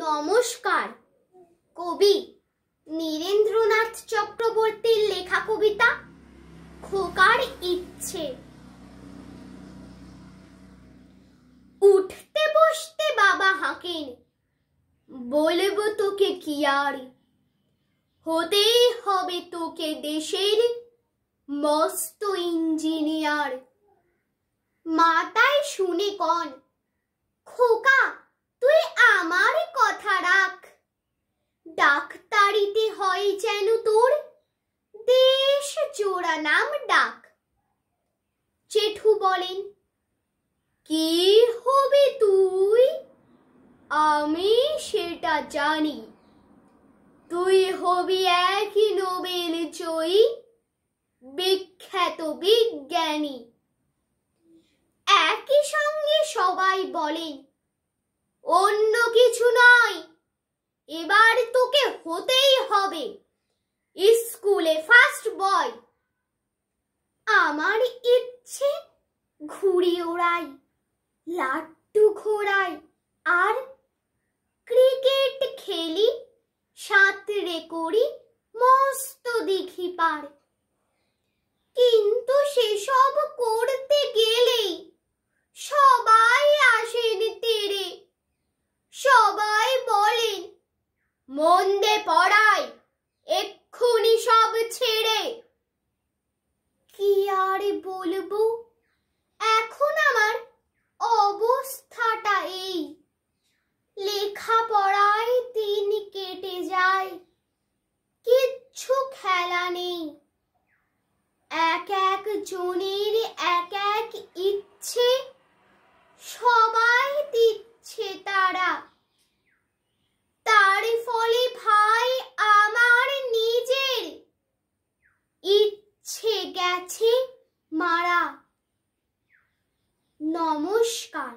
নমস্কার কবি নীরেন্দ্রনাথ চক্রবর্তীর লেখা কবিতা খোকার ইচ্ছে উঠতে বসতে বাবা হাঁকেন বলবো তোকে কি আর হতেই হবে তোকে দেশের মস্ত ইঞ্জিনিয়ার মাতায় শুনে কন খোকা বাড়িতে হয় যেন তোর দেশ জোড়া নাম ডাক জেঠু বলেন কি হবে তুই আমি সেটা জানি তুই হবি একই নোবেল জয়ী বিখ্যাত বিজ্ঞানী একই সঙ্গে সবাই বলেন অন্য কিছু নয় এবার তোকে হতেই হবে স্কুলে ফার্স্ট বয় আমার ইচ্ছে ঘুড়ি ওড়াই লাট্টু ঘোড়াই আর ক্রিকেট খেলি সাঁতরে করি মস্ত দেখি পার কিন্তু সেসব বন্দে পড়াই এক্ষুনি সব ছেড়ে কি আর বলবো এখন আমার অবস্থাটা এই লেখাপড়ায় দিন কেটে যায় কিচ্ছু খেলা নেই এক এক জনের গেছে মারা নমস্কার